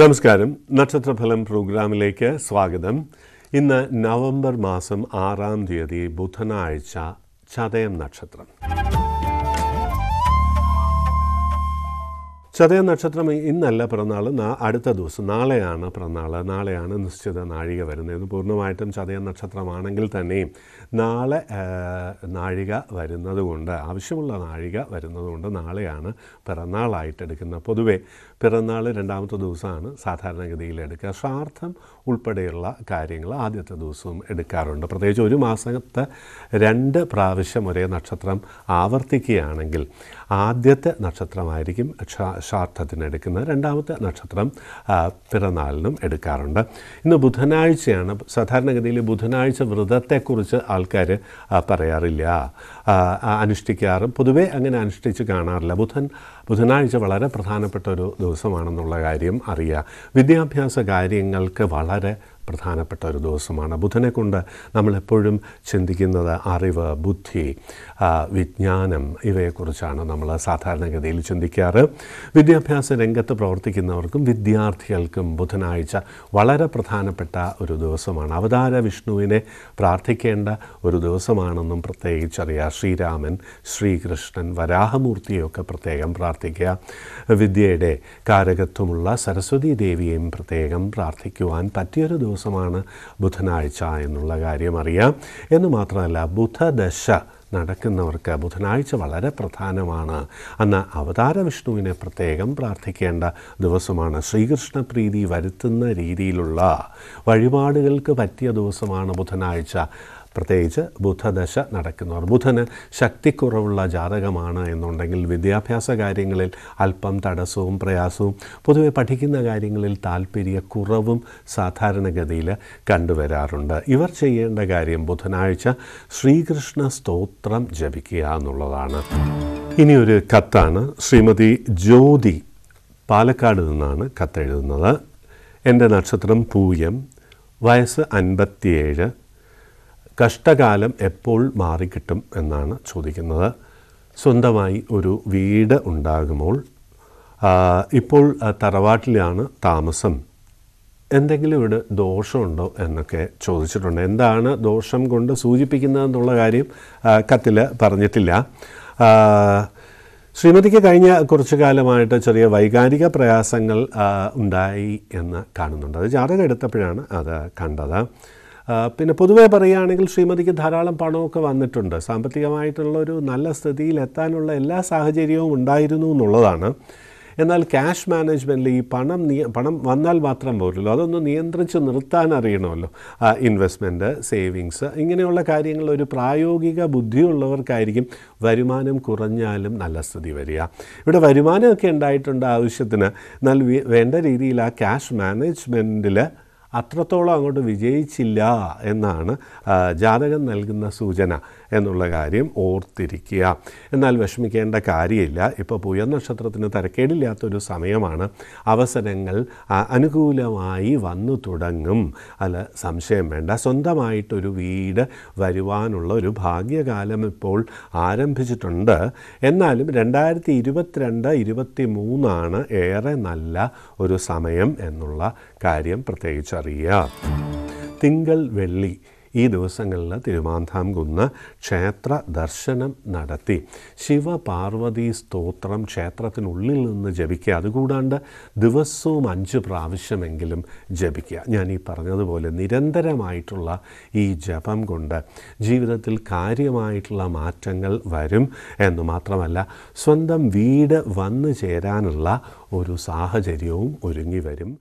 നമസ്കാരം നക്ഷത്രഫലം പ്രോഗ്രാമിലേക്ക് സ്വാഗതം ഇന്ന് നവംബർ മാസം ആറാം തീയതി ബുധനാഴ്ച ചതയം നക്ഷത്രം ചതയ നക്ഷത്രം ഇന്നല്ല പിറന്നാൾ അടുത്ത ദിവസം നാളെയാണ് പിറന്നാൾ നാളെയാണ് നിശ്ചിത നാഴിക വരുന്നത് പൂർണ്ണമായിട്ടും ചതയ നക്ഷത്രമാണെങ്കിൽ തന്നെയും നാളെ നാഴിക വരുന്നതുകൊണ്ട് ആവശ്യമുള്ള നാഴിക വരുന്നതുകൊണ്ട് നാളെയാണ് പിറന്നാളായിട്ടെടുക്കുന്നത് പൊതുവേ പിറന്നാൾ രണ്ടാമത്തെ ദിവസമാണ് സാധാരണഗതിയിൽ എടുക്കുക ശ്രാർത്ഥം ഉൾപ്പെടെയുള്ള കാര്യങ്ങൾ ആദ്യത്തെ ദിവസവും എടുക്കാറുണ്ട് പ്രത്യേകിച്ച് ഒരു മാസത്തെ രണ്ട് പ്രാവശ്യം ഒരേ നക്ഷത്രം ആവർത്തിക്കുകയാണെങ്കിൽ ആദ്യത്തെ നക്ഷത്രമായിരിക്കും ശ്രാർത്ഥത്തിന് എടുക്കുന്നത് രണ്ടാമത്തെ നക്ഷത്രം പിറന്നാളിനും എടുക്കാറുണ്ട് ഇന്ന് ബുധനാഴ്ചയാണ് സാധാരണഗതിയിൽ ബുധനാഴ്ച വ്രതത്തെക്കുറിച്ച് ആൾക്കാർ പറയാറില്ല അനുഷ്ഠിക്കാറും പൊതുവേ അങ്ങനെ അനുഷ്ഠിച്ച് കാണാറില്ല ബുധൻ ബുധനാഴ്ച വളരെ പ്രധാനപ്പെട്ട ഒരു ദിവസമാണെന്നുള്ള കാര്യം അറിയുക വിദ്യാഭ്യാസ കാര്യങ്ങൾക്ക് വളരെ പ്രധാനപ്പെട്ട ഒരു ദിവസമാണ് ബുധനെ കൊണ്ട് നമ്മളെപ്പോഴും ചിന്തിക്കുന്നത് അറിവ് ബുദ്ധി വിജ്ഞാനം ഇവയെക്കുറിച്ചാണ് നമ്മൾ സാധാരണഗതിയിൽ ചിന്തിക്കാറ് വിദ്യാഭ്യാസ രംഗത്ത് പ്രവർത്തിക്കുന്നവർക്കും വിദ്യാർത്ഥികൾക്കും ബുധനാഴ്ച വളരെ പ്രധാനപ്പെട്ട ഒരു ദിവസമാണ് അവതാര വിഷ്ണുവിനെ പ്രാർത്ഥിക്കേണ്ട ഒരു ദിവസമാണെന്നും പ്രത്യേകിച്ചറിയാം ശ്രീരാമൻ ശ്രീകൃഷ്ണൻ വരാഹമൂർത്തിയൊക്കെ പ്രത്യേകം പ്രാർത്ഥിക്കുക വിദ്യയുടെ കാരകത്വമുള്ള സരസ്വതി ദേവിയെയും പ്രത്യേകം പ്രാർത്ഥിക്കുവാൻ പറ്റിയൊരു ദിവസം ദിവസമാണ് ബുധനാഴ്ച എന്നുള്ള കാര്യം അറിയാം എന്ന് മാത്രമല്ല ബുധദശ നടക്കുന്നവർക്ക് ബുധനാഴ്ച വളരെ പ്രധാനമാണ് അന്ന് അവതാര വിഷ്ണുവിനെ പ്രത്യേകം പ്രാർത്ഥിക്കേണ്ട ദിവസമാണ് ശ്രീകൃഷ്ണ പ്രീതി വരുത്തുന്ന രീതിയിലുള്ള വഴിപാടുകൾക്ക് പറ്റിയ ദിവസമാണ് ബുധനാഴ്ച പ്രത്യേകിച്ച് ബുധദശ നടക്കുന്നവർ ബുധന് ശക്തിക്കുറവുള്ള ജാതകമാണ് എന്നുണ്ടെങ്കിൽ വിദ്യാഭ്യാസ കാര്യങ്ങളിൽ അല്പം തടസ്സവും പ്രയാസവും പൊതുവെ പഠിക്കുന്ന കാര്യങ്ങളിൽ താല്പര്യക്കുറവും സാധാരണഗതിയിൽ കണ്ടുവരാറുണ്ട് ഇവർ ചെയ്യേണ്ട കാര്യം ബുധനാഴ്ച ശ്രീകൃഷ്ണ സ്തോത്രം ജപിക്കുക എന്നുള്ളതാണ് ഇനിയൊരു കത്താണ് ശ്രീമതി ജ്യോതി പാലക്കാട് നിന്നാണ് കത്തെഴുതുന്നത് എൻ്റെ നക്ഷത്രം പൂയം വയസ്സ് അൻപത്തിയേഴ് കഷ്ടകാലം എപ്പോൾ മാറിക്കിട്ടും എന്നാണ് ചോദിക്കുന്നത് സ്വന്തമായി ഒരു വീട് ഉണ്ടാകുമ്പോൾ ഇപ്പോൾ തറവാട്ടിലാണ് താമസം എന്തെങ്കിലും ഇവിടെ ദോഷമുണ്ടോ എന്നൊക്കെ ചോദിച്ചിട്ടുണ്ട് എന്താണ് ദോഷം കൊണ്ട് സൂചിപ്പിക്കുന്നതെന്നുള്ള കാര്യം കത്തിൽ പറഞ്ഞിട്ടില്ല ശ്രീമതിക്ക് കഴിഞ്ഞ കുറച്ചു കാലമായിട്ട് ചെറിയ വൈകാരിക പ്രയാസങ്ങൾ ഉണ്ടായി എന്ന് കാണുന്നുണ്ട് അത് ജാതകം എടുത്തപ്പോഴാണ് അത് കണ്ടത് പിന്നെ പൊതുവെ പറയുകയാണെങ്കിൽ ശ്രീമതിക്ക് ധാരാളം പണമൊക്കെ വന്നിട്ടുണ്ട് സാമ്പത്തികമായിട്ടുള്ള ഒരു നല്ല സ്ഥിതിയിൽ എത്താനുള്ള എല്ലാ സാഹചര്യവും ഉണ്ടായിരുന്നു എന്നുള്ളതാണ് എന്നാൽ ക്യാഷ് മാനേജ്മെൻറ്റിൽ ഈ പണം പണം വന്നാൽ മാത്രം പോരല്ലോ അതൊന്ന് നിയന്ത്രിച്ച് നിർത്താൻ അറിയണമല്ലോ ഇൻവെസ്റ്റ്മെൻറ്റ് സേവിങ്സ് ഇങ്ങനെയുള്ള കാര്യങ്ങൾ ഒരു പ്രായോഗിക ബുദ്ധിയുള്ളവർക്കായിരിക്കും വരുമാനം കുറഞ്ഞാലും നല്ല സ്ഥിതി വരിക ഇവിടെ വരുമാനമൊക്കെ ഉണ്ടായിട്ടുണ്ട് ആവശ്യത്തിന് എന്നാൽ വേണ്ട രീതിയിൽ ആ ക്യാഷ് മാനേജ്മെൻറ്റിൽ അത്രത്തോളം അങ്ങോട്ട് വിജയിച്ചില്ല എന്നാണ് ജാതകം നൽകുന്ന സൂചന എന്നുള്ള കാര്യം ഓർത്തിരിക്കുക എന്നാൽ വിഷമിക്കേണ്ട കാര്യമില്ല ഇപ്പോൾ പുയ നക്ഷത്രത്തിന് തരക്കേടില്ലാത്തൊരു സമയമാണ് അവസരങ്ങൾ അനുകൂലമായി വന്നു തുടങ്ങും അല്ല സംശയം വേണ്ട സ്വന്തമായിട്ടൊരു വീട് വരുവാനുള്ള ഒരു ഭാഗ്യകാലം ഇപ്പോൾ ആരംഭിച്ചിട്ടുണ്ട് എന്നാലും രണ്ടായിരത്തി ഇരുപത്തിരണ്ട് ഇരുപത്തി മൂന്നാണ് ഏറെ നല്ല ഒരു സമയം എന്നുള്ള കാര്യം പ്രത്യേകിച്ച് അറിയാം തിങ്കൾ വെള്ളി ഈ ദിവസങ്ങളിൽ കുന്ന് ക്ഷേത്ര ദർശനം നടത്തി ശിവപാർവതി സ്തോത്രം ക്ഷേത്രത്തിനുള്ളിൽ നിന്ന് ജപിക്കുക അതുകൂടാണ്ട് ദിവസവും അഞ്ച് പ്രാവശ്യമെങ്കിലും ജപിക്കുക ഞാൻ ഈ പറഞ്ഞതുപോലെ നിരന്തരമായിട്ടുള്ള ഈ ജപം കൊണ്ട് ജീവിതത്തിൽ കാര്യമായിട്ടുള്ള മാറ്റങ്ങൾ വരും എന്ന് മാത്രമല്ല സ്വന്തം വീട് വന്നു ചേരാനുള്ള ഒരു സാഹചര്യവും ഒരുങ്ങി വരും